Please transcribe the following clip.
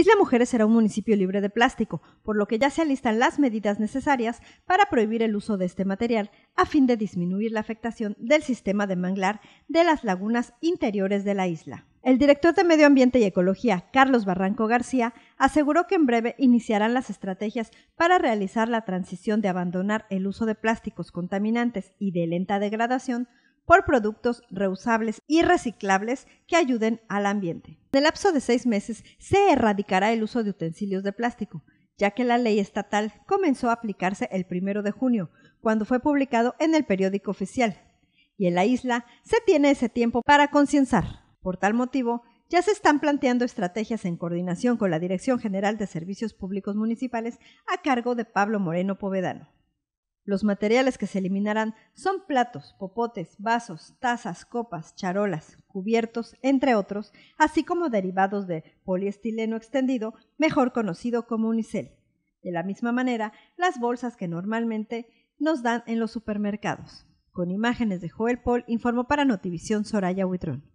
Isla Mujeres será un municipio libre de plástico, por lo que ya se alistan las medidas necesarias para prohibir el uso de este material a fin de disminuir la afectación del sistema de manglar de las lagunas interiores de la isla. El director de Medio Ambiente y Ecología, Carlos Barranco García, aseguró que en breve iniciarán las estrategias para realizar la transición de abandonar el uso de plásticos contaminantes y de lenta degradación por productos reusables y reciclables que ayuden al ambiente. En lapso de seis meses se erradicará el uso de utensilios de plástico, ya que la ley estatal comenzó a aplicarse el primero de junio, cuando fue publicado en el periódico oficial. Y en la isla se tiene ese tiempo para concienzar. Por tal motivo, ya se están planteando estrategias en coordinación con la Dirección General de Servicios Públicos Municipales a cargo de Pablo Moreno Povedano. Los materiales que se eliminarán son platos, popotes, vasos, tazas, copas, charolas, cubiertos, entre otros, así como derivados de poliestileno extendido, mejor conocido como unicel. De la misma manera, las bolsas que normalmente nos dan en los supermercados. Con imágenes de Joel Paul, informó para Notivisión Soraya Huitrón.